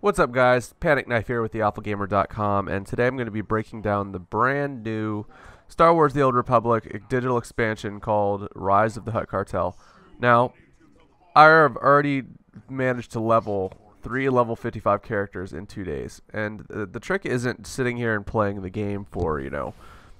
What's up guys, Panic Knife here with the and today I'm going to be breaking down the brand new Star Wars The Old Republic digital expansion called Rise of the Hut Cartel. Now, I have already managed to level three level 55 characters in two days and the trick isn't sitting here and playing the game for, you know,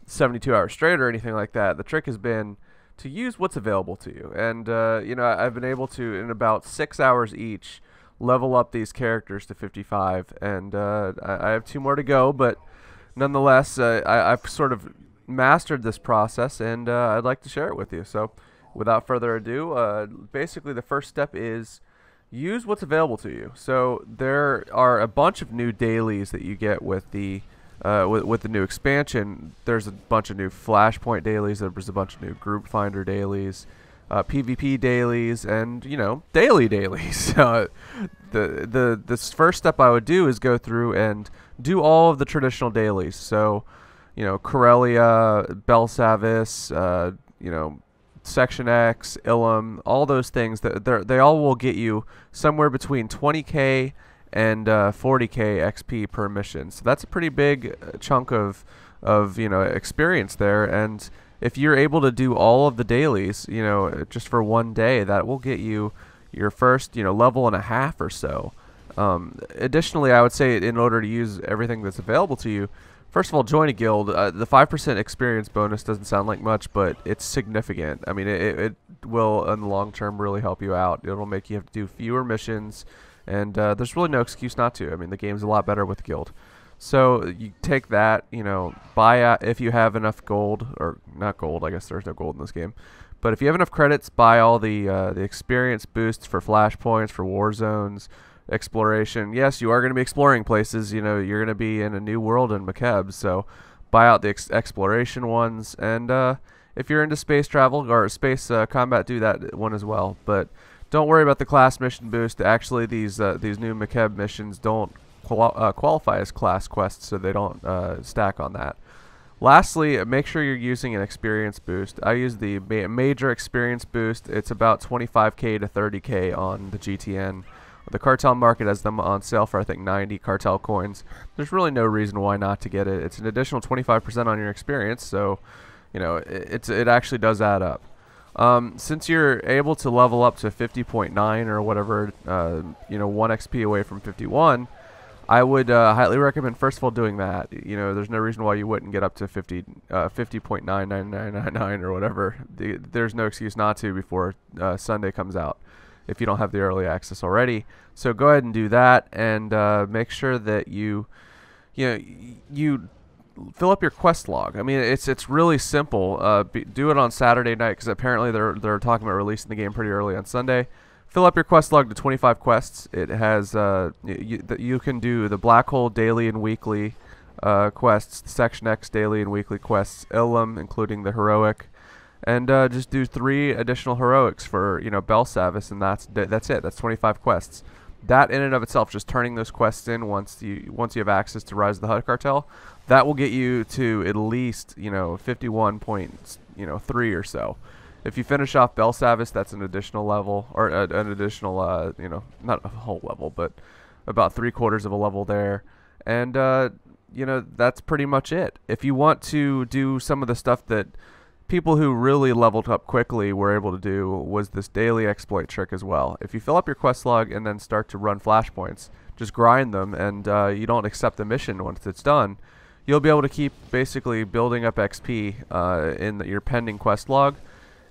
72 hours straight or anything like that. The trick has been to use what's available to you and, uh, you know, I've been able to, in about six hours each, level up these characters to 55. And uh, I, I, have two more to go, but nonetheless, uh, I, have sort of mastered this process and uh, I'd like to share it with you. So without further ado, uh, basically the first step is use what's available to you. So there are a bunch of new dailies that you get with the uh, with, with, the new expansion, there's a bunch of new Flashpoint dailies. There was a bunch of new Group Finder dailies uh, PvP dailies, and you know daily dailies. Uh, the the this first step I would do is go through and do all of the traditional dailies. So, you know, Corellia, Belsavis, uh, you know, Section X, Ilum, all those things that they they all will get you somewhere between 20k and uh, 40k XP per mission. So that's a pretty big uh, chunk of of you know experience there and if you're able to do all of the dailies, you know, just for one day, that will get you your first, you know, level and a half or so. Um, additionally, I would say in order to use everything that's available to you, first of all, join a guild. Uh, the 5% experience bonus doesn't sound like much, but it's significant. I mean, it, it will, in the long term, really help you out. It'll make you have to do fewer missions, and uh, there's really no excuse not to. I mean, the game's a lot better with guild. So you take that, you know, buy out if you have enough gold or not gold. I guess there's no gold in this game, but if you have enough credits, buy all the uh, the experience boosts for flashpoints, for war zones, exploration. Yes, you are going to be exploring places. You know, you're going to be in a new world in Makeb, so buy out the ex exploration ones. And uh, if you're into space travel or space uh, combat, do that one as well. But don't worry about the class mission boost. Actually, these uh, these new Makeb missions don't qual uh, qualify as class quests so they don't uh, stack on that. Lastly, make sure you're using an experience boost. I use the ma major experience boost. It's about 25k to 30k on the GTN. The cartel market has them on sale for I think 90 cartel coins. There's really no reason why not to get it. It's an additional 25% on your experience, so you know it, it's it actually does add up. Um, since you're able to level up to 50.9 or whatever, uh, you know, one XP away from 51, I would uh, highly recommend, first of all, doing that. You know, there's no reason why you wouldn't get up to 50, uh, 50.99999 or whatever. The, there's no excuse not to before uh, Sunday comes out if you don't have the early access already. So go ahead and do that and uh, make sure that you, you know, you fill up your quest log. I mean, it's it's really simple. Uh, be, do it on Saturday night because apparently they're they're talking about releasing the game pretty early on Sunday. Fill up your quest log to 25 quests. It has uh, you, you can do the black hole daily and weekly uh, quests, section X daily and weekly quests, Ilum, including the heroic, and uh, just do three additional heroics for you know Belsavis, and that's that's it. That's 25 quests. That in and of itself, just turning those quests in once you once you have access to Rise of the Hut Cartel, that will get you to at least you know 51 you know three or so. If you finish off Belsavis, that's an additional level, or an additional, uh, you know, not a whole level, but about three quarters of a level there. And, uh, you know, that's pretty much it. If you want to do some of the stuff that people who really leveled up quickly were able to do, was this daily exploit trick as well. If you fill up your quest log and then start to run flashpoints, just grind them, and uh, you don't accept the mission once it's done, you'll be able to keep basically building up XP uh, in the, your pending quest log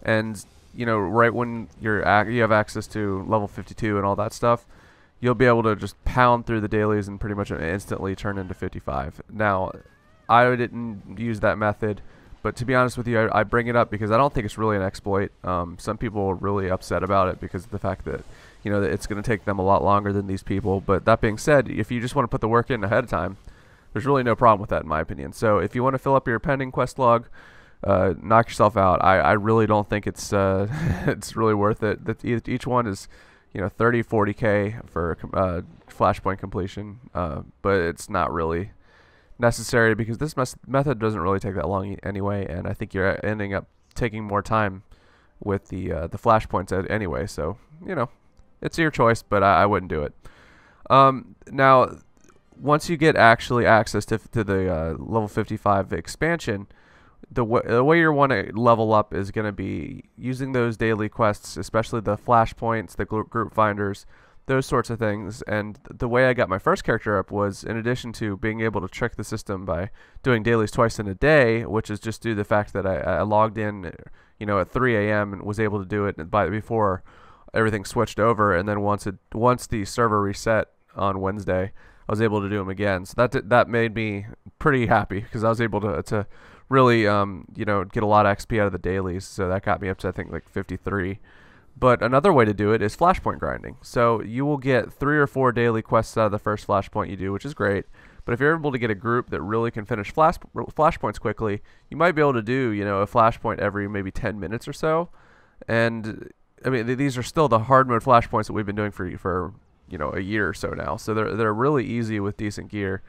and you know right when you're you have access to level 52 and all that stuff you'll be able to just pound through the dailies and pretty much instantly turn into 55 now i didn't use that method but to be honest with you i, I bring it up because i don't think it's really an exploit um, some people are really upset about it because of the fact that you know that it's going to take them a lot longer than these people but that being said if you just want to put the work in ahead of time there's really no problem with that in my opinion so if you want to fill up your pending quest log uh, knock yourself out. I, I really don't think it's uh, it's really worth it. That each one is you know 30 40k for uh, flashpoint completion, uh, but it's not really necessary because this method doesn't really take that long anyway, and I think you're ending up taking more time with the uh, the flashpoints anyway. So you know it's your choice, but I, I wouldn't do it. Um, now. Once you get actually access to, to the uh, level 55 expansion, the way, the way you're want to level up is going to be using those daily quests, especially the flashpoints, the group finders, those sorts of things. And the way I got my first character up was in addition to being able to trick the system by doing dailies twice in a day, which is just due to the fact that I, I logged in, you know, at 3 a.m. and was able to do it by before everything switched over. And then once it once the server reset on Wednesday, I was able to do them again. So that that made me pretty happy because I was able to to really, um, you know, get a lot of XP out of the dailies. So that got me up to I think like 53. But another way to do it is flashpoint grinding. So you will get three or four daily quests out of the first flashpoint you do, which is great. But if you're able to get a group that really can finish flash flashpoints quickly, you might be able to do, you know, a flashpoint every maybe 10 minutes or so. And I mean, th these are still the hard mode flashpoints that we've been doing for for you know a year or so now. So they're they're really easy with decent gear.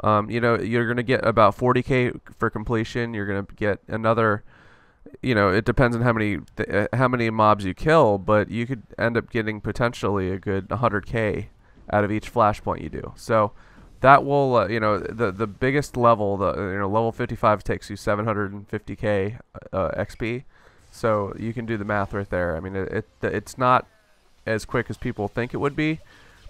Um, you know, you're going to get about 40k for completion. You're going to get another. You know, it depends on how many th- uh, how many mobs you kill, but you could end up getting potentially a good 100k out of each flashpoint you do. So that will, uh, you know, the the biggest level, the uh, you know, level 55 takes you 750k uh, XP. So you can do the math right there. I mean, it, it it's not as quick as people think it would be,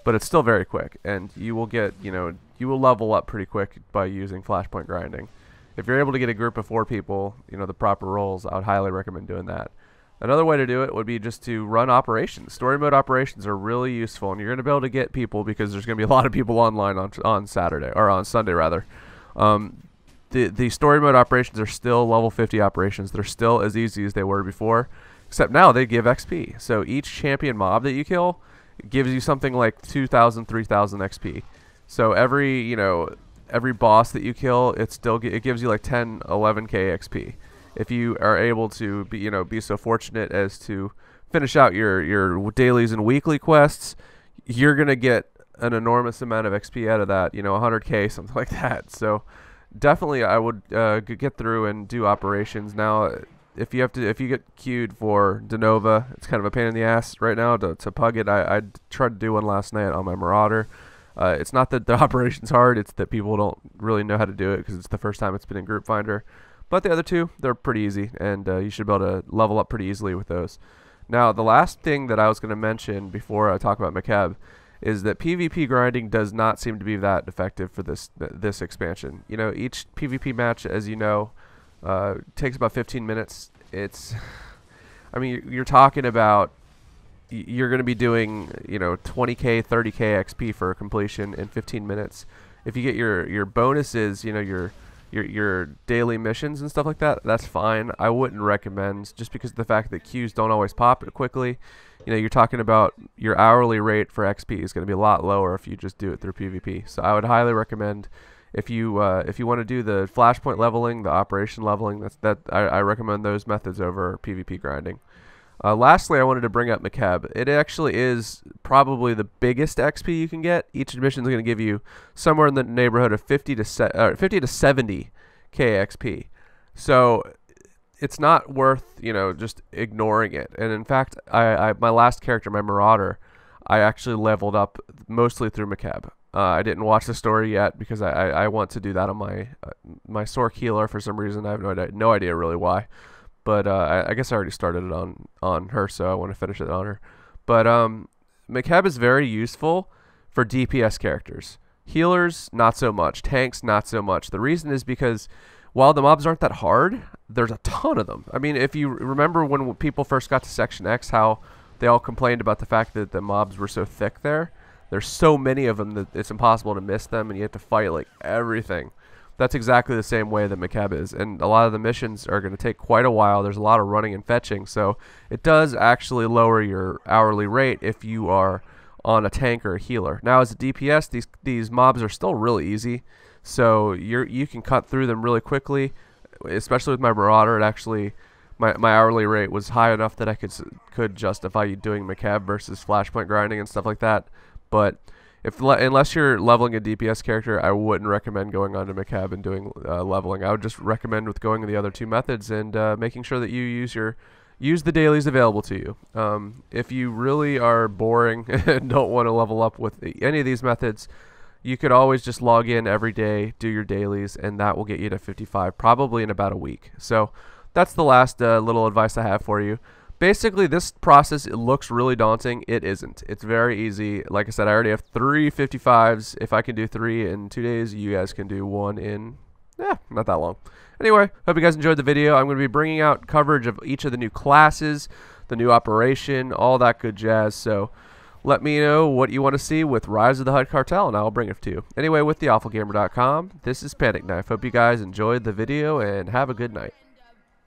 but it's still very quick, and you will get you know you will level up pretty quick by using flashpoint grinding. If you're able to get a group of four people, you know the proper roles, I would highly recommend doing that. Another way to do it would be just to run operations. Story mode operations are really useful, and you're going to be able to get people because there's going to be a lot of people online on, on Saturday or on Sunday rather. Um, the the story mode operations are still level 50 operations. They're still as easy as they were before, except now they give XP. So each champion mob that you kill gives you something like 2,000, 3,000 XP. So every, you know, every boss that you kill, it still it gives you like 10, 11k XP. If you are able to be, you know, be so fortunate as to finish out your your dailies and weekly quests, you're gonna get an enormous amount of XP out of that. You know, 100k, something like that. So definitely, I would uh, get through and do operations now if you have to if you get queued for Denova, it's kind of a pain in the ass right now to, to pug it. I, I tried to do one last night on my Marauder. Uh, it's not that the operation's hard; it's that people don't really know how to do it because it's the first time it's been in Group Finder. But the other two, they're pretty easy, and uh, you should be able to level up pretty easily with those. Now, the last thing that I was going to mention before I talk about McKeb is that PvP grinding does not seem to be that effective for this this expansion. You know, each PvP match, as you know, uh, takes about 15 minutes. It's, I mean, you're, talking about you're going to be doing you know 20k 30k xp for completion in 15 minutes if you get your your bonuses you know your your your daily missions and stuff like that that's fine i wouldn't recommend just because of the fact that queues don't always pop quickly you know you're talking about your hourly rate for xp is going to be a lot lower if you just do it through pvp so i would highly recommend if you uh, if you want to do the flashpoint leveling, the operation leveling, that's that I, I recommend those methods over PvP grinding. Uh, lastly, I wanted to bring up McKeb. It actually is probably the biggest XP you can get. Each admission is going to give you somewhere in the neighborhood of 50 to se- uh, 50 to 70 KXP. So it's not worth you know just ignoring it. And in fact, I, I my last character, my Marauder, I actually leveled up mostly through McKeb. Uh, I didn't watch the story yet because I, I, I want to do that on my uh, my Sork healer for some reason. I have no idea, no idea really why, but uh, I, I, guess I already started it on on her, so I want to finish it on her. But um, McHeb is very useful for DPS characters. Healers, not so much. Tanks, not so much. The reason is because while the mobs aren't that hard, there's a ton of them. I mean, if you remember when people first got to Section X, how they all complained about the fact that the mobs were so thick there. There's so many of them that it's impossible to miss them, and you have to fight like everything. That's exactly the same way that McKeb is, and a lot of the missions are going to take quite a while. There's a lot of running and fetching, so it does actually lower your hourly rate if you are on a tank or a healer. Now, as a DPS, these these mobs are still really easy, so you're you can cut through them really quickly. Especially with my Marauder, it actually my, my hourly rate was high enough that I could could justify you doing McCab versus Flashpoint grinding and stuff like that but if unless you're leveling a DPS character, I wouldn't recommend going onto McCab and doing uh, leveling. I would just recommend with going the other two methods and uh, making sure that you use your use the dailies available to you. Um, if you really are boring and don't want to level up with any of these methods, you could always just log in every day, do your dailies, and that will get you to 55 probably in about a week. So that's the last uh, little advice I have for you basically this process it looks really daunting it isn't it's very easy like i said i already have three 55s if i can do three in two days you guys can do one in yeah not that long anyway hope you guys enjoyed the video i'm going to be bringing out coverage of each of the new classes the new operation all that good jazz so let me know what you want to see with rise of the hud cartel and i'll bring it to you anyway with awfulgamer.com, this is panic knife hope you guys enjoyed the video and have a good night